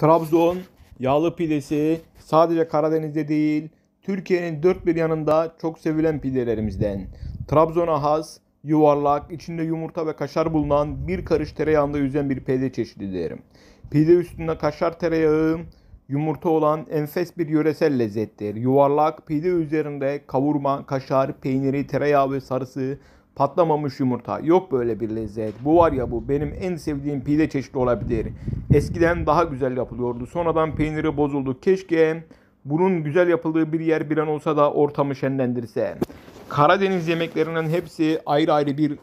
Trabzon yağlı pidesi sadece Karadeniz'de değil, Türkiye'nin dört bir yanında çok sevilen pidelerimizden. Trabzon'a has, yuvarlak, içinde yumurta ve kaşar bulunan bir karış tereyağında yüzen bir pide çeşidi çeşididir. Pide üstünde kaşar tereyağı, yumurta olan enfes bir yöresel lezzettir. Yuvarlak pide üzerinde kavurma, kaşar, peyniri, tereyağı ve sarısı Patlamamış yumurta. Yok böyle bir lezzet. Bu var ya bu benim en sevdiğim pide çeşidi olabilir. Eskiden daha güzel yapılıyordu. Sonradan peyniri bozuldu. Keşke bunun güzel yapıldığı bir yer bir an olsa da ortamı şenlendirse. Karadeniz yemeklerinin hepsi ayrı ayrı bir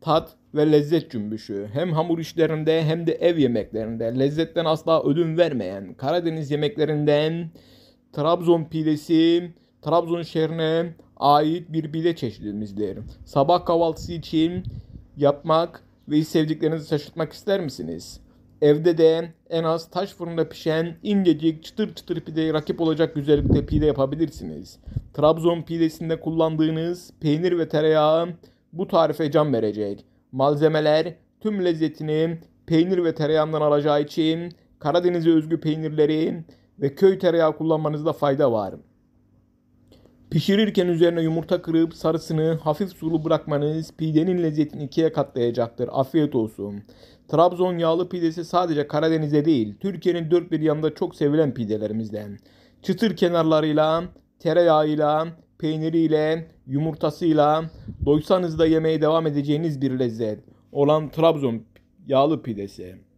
tat ve lezzet cümbüşü. Hem hamur işlerinde hem de ev yemeklerinde lezzetten asla ödün vermeyen Karadeniz yemeklerinden Trabzon pidesi, Trabzon şehrine ait bir bile çeşidimiz derim. Sabah kahvaltısı için yapmak ve sevdiklerinizi şaşırtmak ister misiniz? Evde de en az taş fırında pişen incecik çıtır çıtır pideye rakip olacak güzellikte pide yapabilirsiniz. Trabzon pidesinde kullandığınız peynir ve tereyağı bu tarife can verecek. Malzemeler tüm lezzetini peynir ve tereyağından alacağı için Karadeniz'e özgü peynirleri ve köy tereyağı kullanmanızda fayda var. Pişirirken üzerine yumurta kırıp sarısını hafif sulu bırakmanız pidenin lezzetini ikiye katlayacaktır. Afiyet olsun. Trabzon yağlı pidesi sadece Karadeniz'de değil, Türkiye'nin dört bir yanında çok sevilen pidelerimizden. Çıtır kenarlarıyla, tereyağıyla, peyniriyle, yumurtasıyla doysanız da yemeye devam edeceğiniz bir lezzet olan Trabzon yağlı pidesi.